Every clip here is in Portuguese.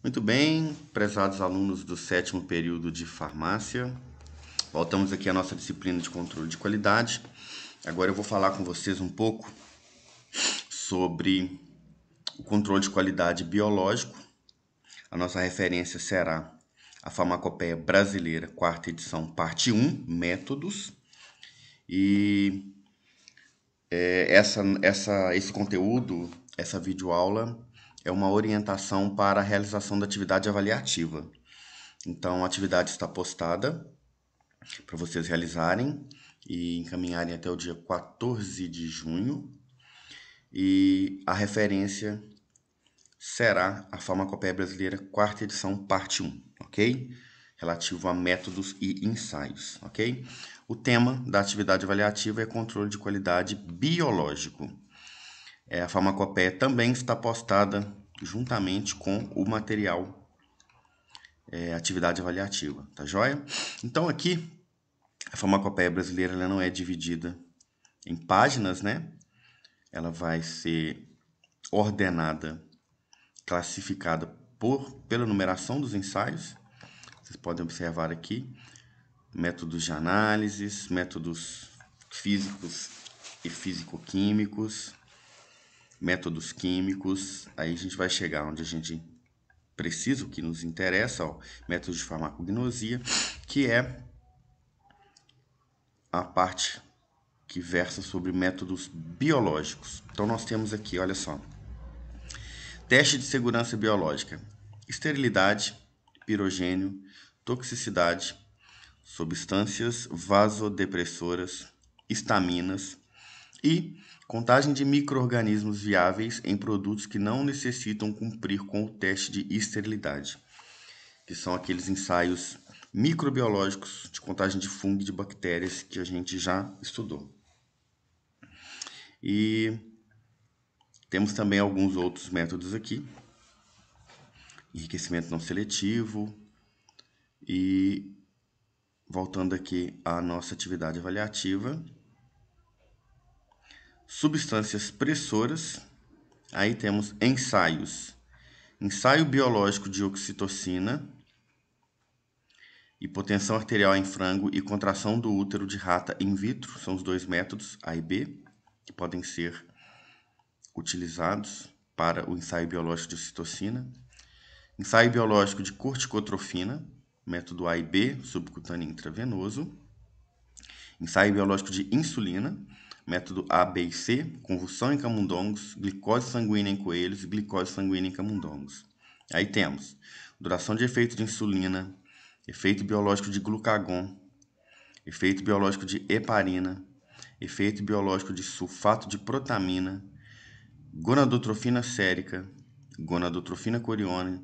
Muito bem, prezados alunos do sétimo período de farmácia, voltamos aqui à nossa disciplina de controle de qualidade. Agora eu vou falar com vocês um pouco sobre o controle de qualidade biológico. A nossa referência será a Farmacopeia Brasileira, quarta edição, parte 1, Métodos. E é, essa, essa, esse conteúdo, essa videoaula, é uma orientação para a realização da atividade avaliativa. Então, a atividade está postada para vocês realizarem e encaminharem até o dia 14 de junho. E a referência será a Farmacopeia Brasileira, quarta edição, parte 1, ok? Relativo a métodos e ensaios, ok? O tema da atividade avaliativa é controle de qualidade biológico. É, a farmacopeia também está postada juntamente com o material é, atividade avaliativa, tá joia? Então aqui, a farmacopeia brasileira ela não é dividida em páginas, né? Ela vai ser ordenada, classificada por, pela numeração dos ensaios. Vocês podem observar aqui métodos de análises, métodos físicos e físico-químicos, métodos químicos, aí a gente vai chegar onde a gente precisa, o que nos interessa, ó, métodos de farmacognosia, que é a parte que versa sobre métodos biológicos. Então nós temos aqui, olha só, teste de segurança biológica, esterilidade, pirogênio, toxicidade, substâncias vasodepressoras, estaminas, e contagem de microorganismos viáveis em produtos que não necessitam cumprir com o teste de esterilidade, que são aqueles ensaios microbiológicos de contagem de fungo e de bactérias que a gente já estudou. E temos também alguns outros métodos aqui: enriquecimento não seletivo e voltando aqui à nossa atividade avaliativa, substâncias pressoras. Aí temos ensaios. Ensaio biológico de oxitocina, hipotensão arterial em frango e contração do útero de rata in vitro, são os dois métodos A e B, que podem ser utilizados para o ensaio biológico de oxitocina. Ensaio biológico de corticotrofina, método A e B, subcutâneo intravenoso ensaio biológico de insulina, método A, B e C, convulsão em camundongos, glicose sanguínea em coelhos e glicose sanguínea em camundongos. Aí temos duração de efeito de insulina, efeito biológico de glucagon, efeito biológico de heparina, efeito biológico de sulfato de protamina, gonadotrofina sérica, gonadotrofina coriônica,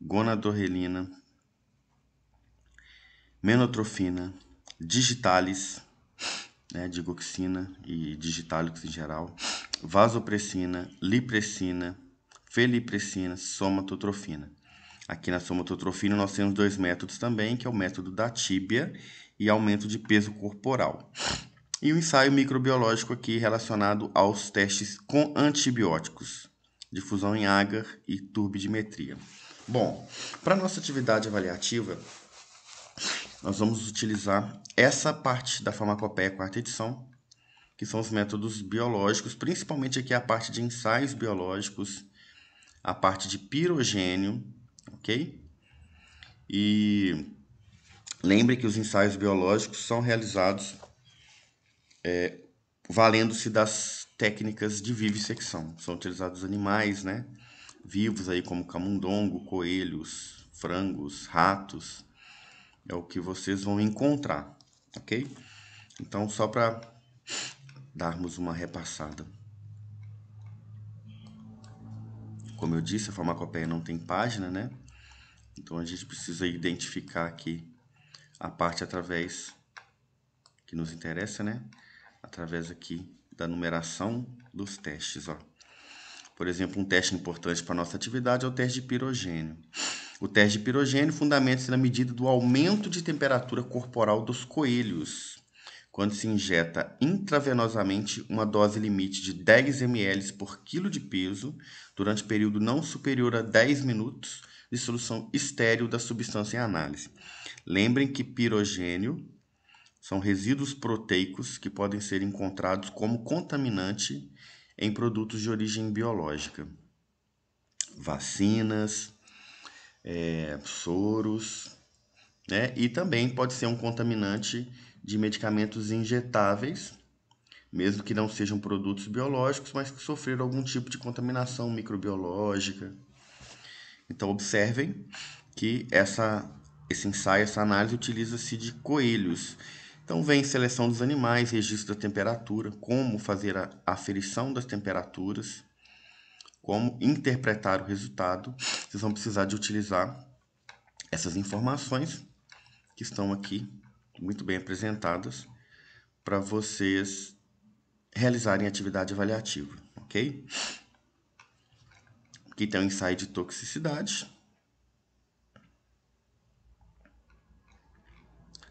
gonadorrelina, menotrofina, digitalis, né, digoxina e digitálicos em geral, vasopressina, lipressina, felipressina, somatotrofina. Aqui na somatotrofina nós temos dois métodos também, que é o método da tíbia e aumento de peso corporal. E o um ensaio microbiológico aqui relacionado aos testes com antibióticos, difusão em agar e turbidimetria. Bom, para nossa atividade avaliativa, nós vamos utilizar essa parte da farmacopeia quarta edição, que são os métodos biológicos, principalmente aqui a parte de ensaios biológicos, a parte de pirogênio, ok? E lembre que os ensaios biológicos são realizados é, valendo-se das técnicas de vivissecção. São utilizados animais, né? Vivos aí como camundongo, coelhos, frangos, ratos, é o que vocês vão encontrar, ok? Então, só para darmos uma repassada. Como eu disse, a farmacopeia não tem página, né? Então, a gente precisa identificar aqui a parte através que nos interessa, né? Através aqui da numeração dos testes, ó. Por exemplo, um teste importante para nossa atividade é o teste de pirogênio. O teste de pirogênio fundamenta-se na medida do aumento de temperatura corporal dos coelhos, quando se injeta intravenosamente uma dose limite de 10 ml por quilo de peso durante período não superior a 10 minutos de solução estéril da substância em análise. Lembrem que pirogênio são resíduos proteicos que podem ser encontrados como contaminante em produtos de origem biológica. Vacinas, é, soros, né? E também pode ser um contaminante de medicamentos injetáveis, mesmo que não sejam produtos biológicos, mas que sofreram algum tipo de contaminação microbiológica. Então observem que essa, esse ensaio, essa análise utiliza-se de coelhos. Então vem seleção dos animais, registro da temperatura, como fazer a aferição das temperaturas, como interpretar o resultado, vocês vão precisar de utilizar essas informações que estão aqui muito bem apresentadas para vocês realizarem atividade avaliativa, ok? Aqui tem o um ensaio de toxicidade.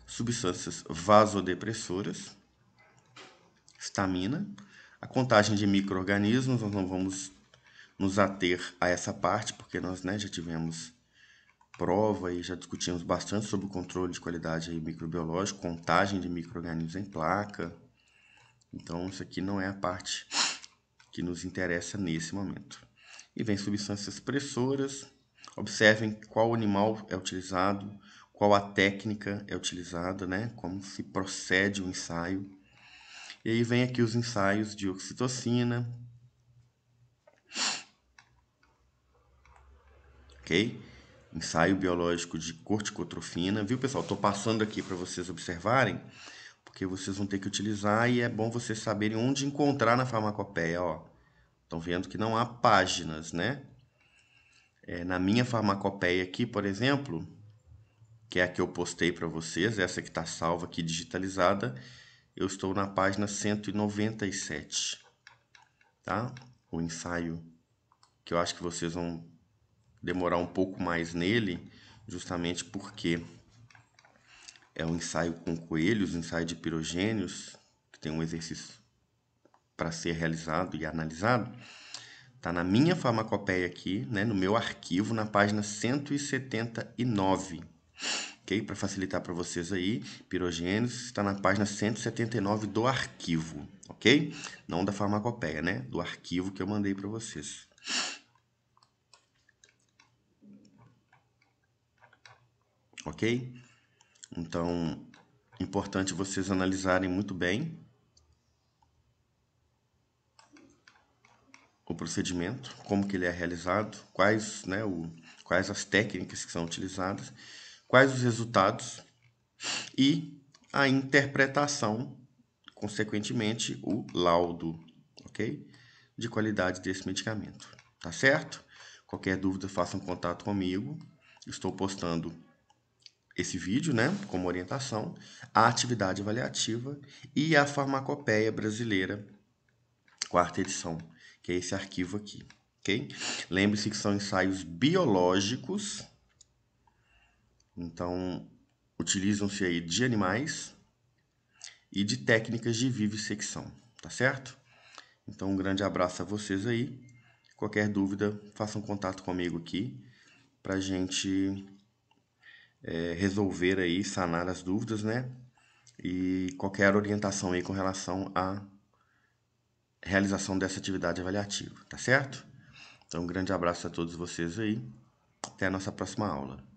Substâncias vasodepressoras. Estamina. A contagem de micro-organismos, nós não vamos nos ater a essa parte, porque nós né, já tivemos prova e já discutimos bastante sobre o controle de qualidade microbiológico, contagem de micro-organismos em placa. Então, isso aqui não é a parte que nos interessa nesse momento. E vem substâncias pressoras. Observem qual animal é utilizado, qual a técnica é utilizada, né? como se procede o ensaio. E aí vem aqui os ensaios de oxitocina, ok? Ensaio biológico de corticotrofina, viu pessoal? Estou passando aqui para vocês observarem, porque vocês vão ter que utilizar e é bom vocês saberem onde encontrar na farmacopeia, ó. Estão vendo que não há páginas, né? É, na minha farmacopeia aqui, por exemplo, que é a que eu postei para vocês, essa que está salva aqui, digitalizada, eu estou na página 197, tá? O ensaio que eu acho que vocês vão demorar um pouco mais nele, justamente porque é um ensaio com coelhos, um ensaio de pirogênios, que tem um exercício para ser realizado e analisado. Está na minha farmacopeia aqui, né, no meu arquivo, na página 179. Ok? Para facilitar para vocês aí, pirogênios está na página 179 do arquivo, ok? Não da farmacopeia, né? Do arquivo que eu mandei para vocês. ok? Então, importante vocês analisarem muito bem o procedimento, como que ele é realizado, quais, né, o, quais as técnicas que são utilizadas, quais os resultados e a interpretação, consequentemente, o laudo, ok? De qualidade desse medicamento, tá certo? Qualquer dúvida, façam um contato comigo. Estou postando esse vídeo, né, como orientação, a atividade avaliativa e a farmacopeia brasileira, quarta edição, que é esse arquivo aqui, ok? Lembre-se que são ensaios biológicos, então utilizam-se aí de animais e de técnicas de vivissecção, tá certo? Então um grande abraço a vocês aí. Qualquer dúvida, façam contato comigo aqui para gente é, resolver aí, sanar as dúvidas, né? E qualquer orientação aí com relação à realização dessa atividade avaliativa, tá certo? Então, um grande abraço a todos vocês aí. Até a nossa próxima aula.